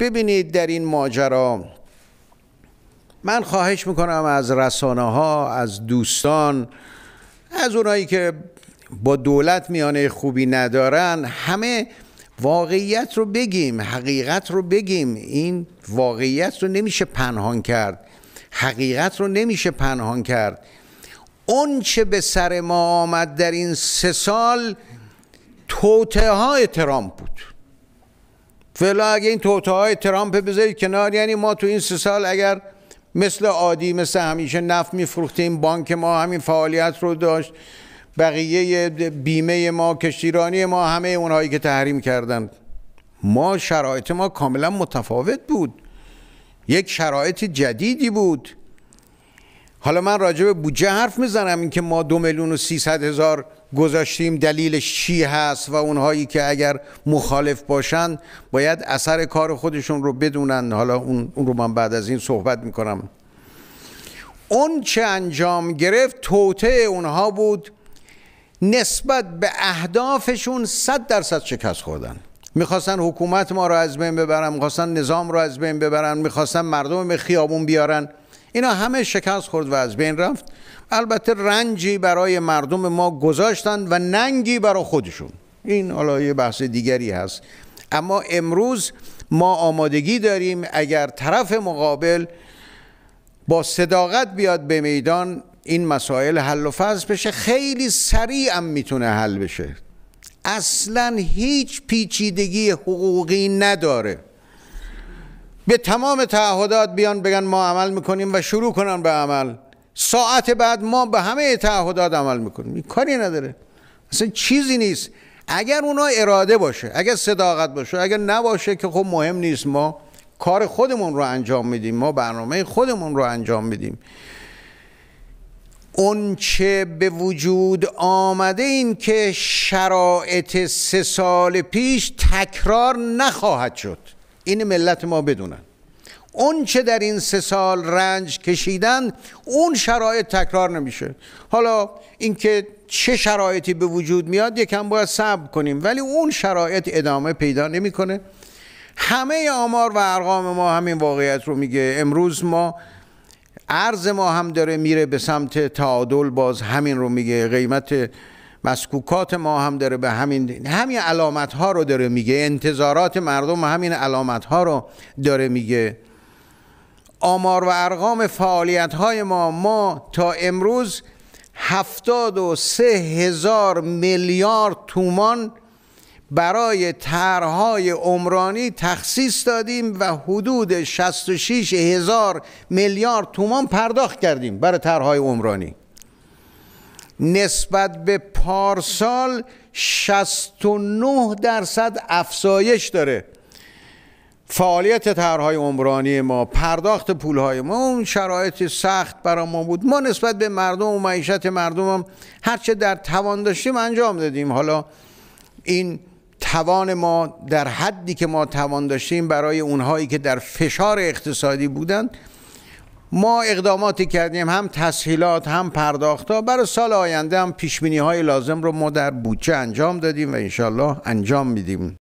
ببینید در این ماجرا من خواهش میکنم از رسانه ها از دوستان از اونایی که با دولت میانه خوبی ندارن همه واقعیت رو بگیم حقیقت رو بگیم این واقعیت رو نمیشه پنهان کرد حقیقت رو نمیشه پنهان کرد اون چه به سر ما آمد در این سه سال توته های ترامپ بود فعلا اگه این توته های ترامپ بذارید کنار یعنی ما تو این سه سال اگر مثل عادی مثل همیشه نفت میفروختیم بانک ما همین فعالیت رو داشت بقیه بیمه ما کشتیرانی ما همه اونهایی که تحریم کردند ما شرایط ما کاملا متفاوت بود یک شرایط جدیدی بود حالا من راجع به بودجه حرف میزنم اینکه ما دو میلیون و سیصد هزار گذاشتیم دلیلش چی هست و اونهایی که اگر مخالف باشند باید اثر کار خودشون رو بدونن حالا اون, رو من بعد از این صحبت میکنم اون چه انجام گرفت توته اونها بود نسبت به اهدافشون صد درصد شکست خوردن میخواستن حکومت ما رو از بین ببرن میخواستن نظام رو از بین ببرن میخواستن مردم به خیابون بیارن اینا همه شکست خورد و از بین رفت البته رنجی برای مردم ما گذاشتند و ننگی برای خودشون این حالا یه بحث دیگری هست اما امروز ما آمادگی داریم اگر طرف مقابل با صداقت بیاد به میدان این مسائل حل و فصل بشه خیلی سریع هم میتونه حل بشه اصلا هیچ پیچیدگی حقوقی نداره به تمام تعهدات بیان بگن ما عمل میکنیم و شروع کنن به عمل ساعت بعد ما به همه تعهدات عمل میکنیم این کاری نداره اصلا چیزی نیست اگر اونا اراده باشه اگر صداقت باشه اگر نباشه که خب مهم نیست ما کار خودمون رو انجام میدیم ما برنامه خودمون رو انجام میدیم چه به وجود آمده این که شرایط سه سال پیش تکرار نخواهد شد این ملت ما بدونن اون چه در این سه سال رنج کشیدن اون شرایط تکرار نمیشه حالا اینکه چه شرایطی به وجود میاد یکم باید صبر کنیم ولی اون شرایط ادامه پیدا نمیکنه همه آمار و ارقام ما همین واقعیت رو میگه امروز ما ارز ما هم داره میره به سمت تعادل باز همین رو میگه قیمت مسکوکات ما هم داره به همین همین علامت ها رو داره میگه انتظارات مردم همین علامت ها رو داره میگه آمار و ارقام فعالیت های ما ما تا امروز هفتاد و سه هزار میلیارد تومان برای طرحهای عمرانی تخصیص دادیم و حدود 66 هزار میلیارد تومان پرداخت کردیم برای طرحهای عمرانی نسبت به پارسال 69 درصد افزایش داره فعالیت طرحهای عمرانی ما پرداخت پولهای ما اون شرایط سخت برای ما بود ما نسبت به مردم و معیشت مردم هم هرچه در توان داشتیم انجام دادیم حالا این توان ما در حدی که ما توان داشتیم برای اونهایی که در فشار اقتصادی بودند ما اقداماتی کردیم هم تسهیلات هم پرداختها برای سال آینده هم پیشبینی های لازم رو ما در بودجه انجام دادیم و انشالله انجام میدیم